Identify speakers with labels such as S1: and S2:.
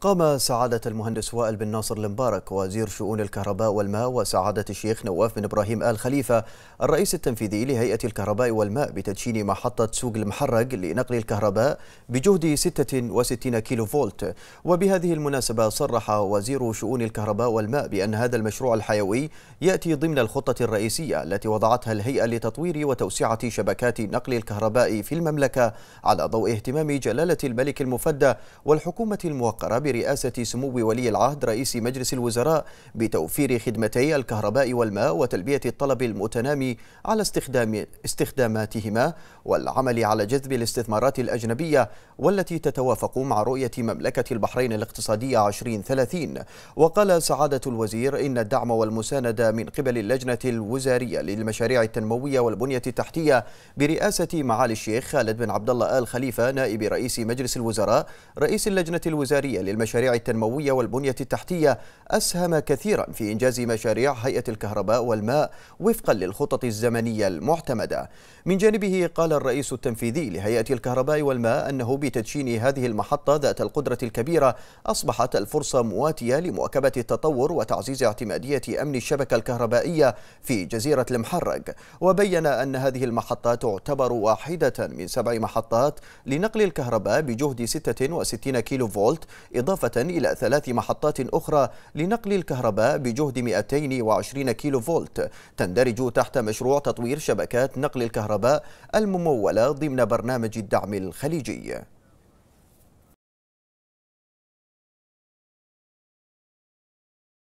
S1: قام سعادة المهندس وائل بن ناصر المبارك وزير شؤون الكهرباء والماء وسعادة الشيخ نواف بن إبراهيم آل خليفة الرئيس التنفيذي لهيئة الكهرباء والماء بتدشين محطة سوق المحرق لنقل الكهرباء بجهد 66 كيلو فولت وبهذه المناسبة صرح وزير شؤون الكهرباء والماء بأن هذا المشروع الحيوي يأتي ضمن الخطة الرئيسية التي وضعتها الهيئة لتطوير وتوسعة شبكات نقل الكهرباء في المملكة على ضوء اهتمام جلالة الملك المفدى والحكومة الموقرة برئاسة سمو ولي العهد رئيس مجلس الوزراء بتوفير خدمتي الكهرباء والماء وتلبية الطلب المتنامي على استخدام استخداماتهما والعمل على جذب الاستثمارات الأجنبية والتي تتوافق مع رؤية مملكة البحرين الاقتصادية 2030 وقال سعادة الوزير إن الدعم والمساندة من قبل اللجنة الوزارية للمشاريع التنموية والبنية التحتية برئاسة معالي الشيخ خالد بن عبد الله آل خليفة نائب رئيس مجلس الوزراء رئيس اللجنة الوزارية المشاريع التنموية والبنية التحتية أسهم كثيرا في إنجاز مشاريع هيئة الكهرباء والماء وفقا للخطط الزمنية المعتمدة من جانبه قال الرئيس التنفيذي لهيئة الكهرباء والماء أنه بتدشين هذه المحطة ذات القدرة الكبيرة أصبحت الفرصة مواتية لمواكبة التطور وتعزيز اعتمادية أمن الشبكة الكهربائية في جزيرة المحرق وبين أن هذه المحطة تعتبر واحدة من سبع محطات لنقل الكهرباء بجهد 66 كيلو فولت إضافة إلى ثلاث محطات أخرى لنقل الكهرباء بجهد 220 كيلو فولت تندرج تحت مشروع تطوير شبكات نقل الكهرباء الممولة ضمن برنامج الدعم الخليجي